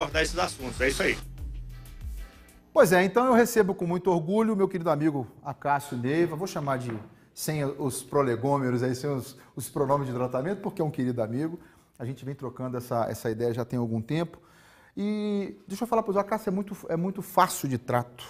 abordar esses assuntos. É isso aí. Pois é, então eu recebo com muito orgulho meu querido amigo Acácio Neiva, vou chamar de sem os prolegômeros aí, sem os, os pronomes de tratamento, porque é um querido amigo. A gente vem trocando essa, essa ideia já tem algum tempo. E deixa eu falar para o Acácio é muito, é muito fácil de trato.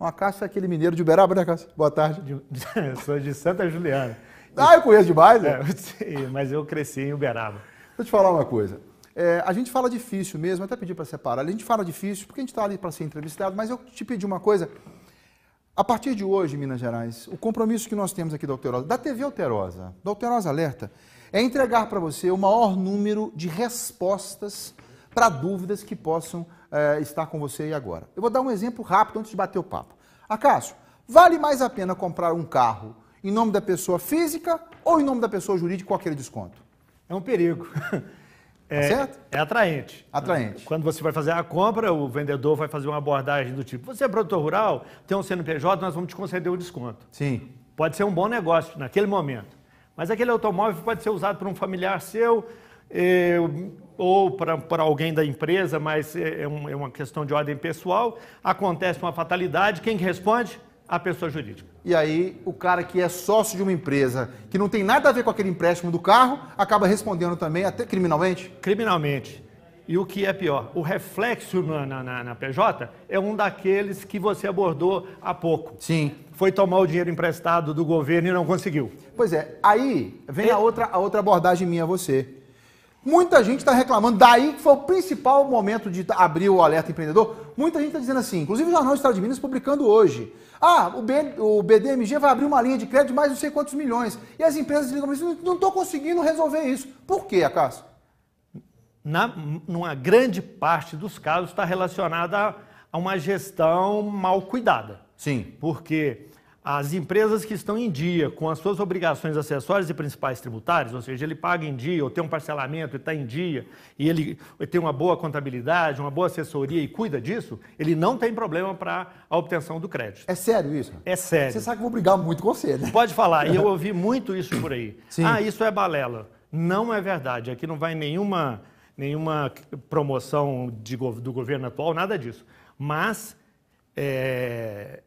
O Acácio é aquele mineiro de Uberaba, né, Acácio? Boa tarde. De, sou de Santa Juliana. Ah, eu conheço demais, né? É, mas eu cresci em Uberaba. Vou te falar uma coisa. É, a gente fala difícil mesmo, até pedi para separar. A gente fala difícil porque a gente está ali para ser entrevistado, mas eu te pedi uma coisa. A partir de hoje, Minas Gerais, o compromisso que nós temos aqui da Alterosa, da TV Alterosa, da Alterosa Alerta, é entregar para você o maior número de respostas para dúvidas que possam é, estar com você aí agora. Eu vou dar um exemplo rápido antes de bater o papo. Acaso, vale mais a pena comprar um carro em nome da pessoa física ou em nome da pessoa jurídica com aquele desconto? É um perigo. Tá é, certo? É atraente. Atraente. Ah, quando você vai fazer a compra, o vendedor vai fazer uma abordagem do tipo: você é produtor rural, tem um CNPJ, nós vamos te conceder o desconto. Sim. Pode ser um bom negócio naquele momento. Mas aquele automóvel pode ser usado por um familiar seu eh, ou para alguém da empresa, mas é, é, um, é uma questão de ordem pessoal. Acontece uma fatalidade, quem que responde? a pessoa jurídica. E aí, o cara que é sócio de uma empresa que não tem nada a ver com aquele empréstimo do carro, acaba respondendo também, até criminalmente? Criminalmente. E o que é pior, o reflexo na, na, na, PJ é um daqueles que você abordou há pouco. Sim. Foi tomar o dinheiro emprestado do governo e não conseguiu. Pois é, aí vem é. a, outra, a outra abordagem minha a você. Muita gente está reclamando, daí que foi o principal momento de abrir o alerta empreendedor. Muita gente está dizendo assim, inclusive o Jornal Estado de Minas publicando hoje. Ah, o, B, o BDMG vai abrir uma linha de crédito de mais não sei quantos milhões. E as empresas ligam para não estou conseguindo resolver isso. Por quê, Acaso? Na, numa grande parte dos casos está relacionada a uma gestão mal cuidada. Sim. Porque as empresas que estão em dia com as suas obrigações acessórias e principais tributárias, ou seja, ele paga em dia, ou tem um parcelamento e está em dia, e ele tem uma boa contabilidade, uma boa assessoria e cuida disso, ele não tem problema para a obtenção do crédito. É sério isso? É sério. Você sabe que eu vou brigar muito com você, né? Pode falar, e eu ouvi muito isso por aí. Sim. Ah, isso é balela. Não é verdade. Aqui não vai nenhuma, nenhuma promoção de, do governo atual, nada disso. Mas. É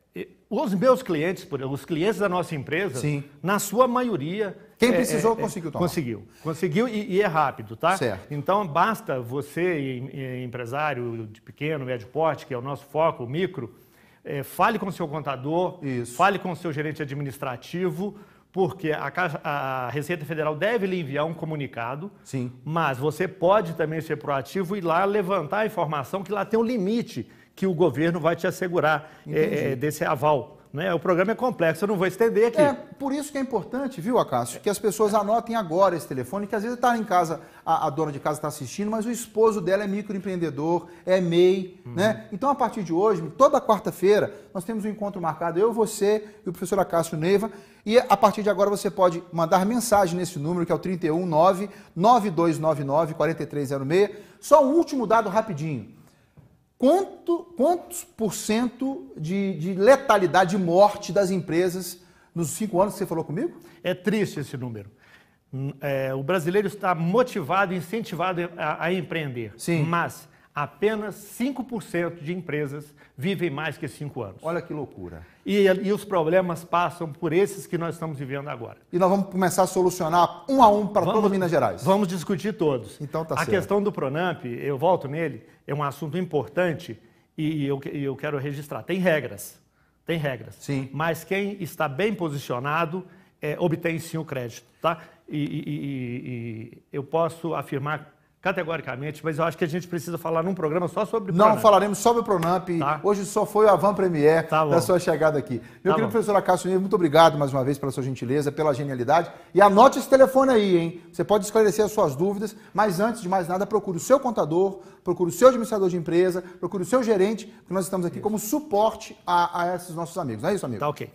os meus clientes, os clientes da nossa empresa, Sim. na sua maioria. Quem é, é, precisou é, conseguiu tomar. Conseguiu. Conseguiu e, e, é rápido, tá? Certo. Então basta você, empresário de pequeno, médio porte, que é o nosso foco, o micro, é, fale com o seu contador, Isso. fale com o seu gerente administrativo, porque a, Caixa, a, Receita Federal deve lhe enviar um comunicado, Sim. mas você pode também ser proativo e lá levantar a informação que lá tem um limite que o governo vai te assegurar é, é desse aval. Né? O programa é complexo, eu não vou estender aqui. É, por isso que é importante, viu, Acácio, que as pessoas anotem agora esse telefone, que às vezes está em casa, a, a, dona de casa está assistindo, mas o esposo dela é microempreendedor, é MEI, uhum. né? Então, a partir de hoje, toda quarta-feira, nós temos um encontro marcado, eu, você e o professor Acácio Neiva, e a partir de agora você pode mandar mensagem nesse número, que é o 319 9299 4306. Só um último dado rapidinho quanto, quantos por cento de, de letalidade, de morte das empresas nos cinco anos que você falou comigo? É triste esse número. Hum, é, o brasileiro está motivado, incentivado a, a empreender. Sim. Mas apenas 5% de empresas vivem mais que 5 anos. Olha que loucura. E, e, os problemas passam por esses que nós estamos vivendo agora. E nós vamos começar a solucionar um a um para toda Minas Gerais. Vamos discutir todos. Então tá a certo. questão do Pronamp, eu volto nele, é um assunto importante e eu, e eu quero registrar. Tem regras. Tem regras. Sim. Mas quem está bem posicionado é, obtém sim o crédito, tá? E, e, e, eu posso afirmar categoricamente, mas eu acho que a gente precisa falar num programa só sobre Não, Pronamp. falaremos sobre o Pronamp. Tá. Hoje só foi o Avan Premier tá da sua chegada aqui. Meu tá querido bom. professor Acácio Neves, muito obrigado mais uma vez pela sua gentileza, pela genialidade. E anote esse telefone aí, hein? Você pode esclarecer as suas dúvidas, mas antes de mais nada, procure o seu contador, procure o seu administrador de empresa, procure o seu gerente, porque nós estamos aqui Isso. como suporte a, a esses nossos amigos. Não é isso, amigo? Tá ok.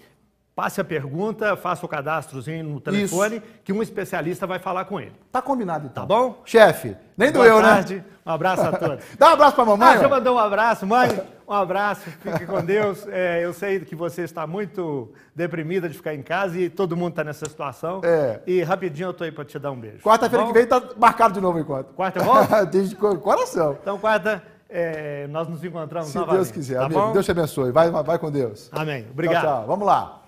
Passe a pergunta, faça o cadastrozinho no telefone, Isso. que um especialista vai falar com ele. Tá combinado então. Tá bom? Chefe, nem Boa doeu, né? tarde, né? Um abraço a todos. Dá um abraço pra mamãe. Ah, já mandou um abraço, mãe. Um abraço, fique com Deus. É, eu sei que você está muito deprimida de ficar em casa e todo mundo está nessa situação. É. E rapidinho eu tô aí para te dar um beijo. Quarta-feira tá que vem tá marcado de novo enquanto. Quarta volta? É Desde coração. Então, quarta. É, nós nos encontramos Se novamente. Se Deus quiser. Tá Deus te abençoe. Vai, vai com Deus. Amém. Obrigado. Tchau, tchau. Vamos lá.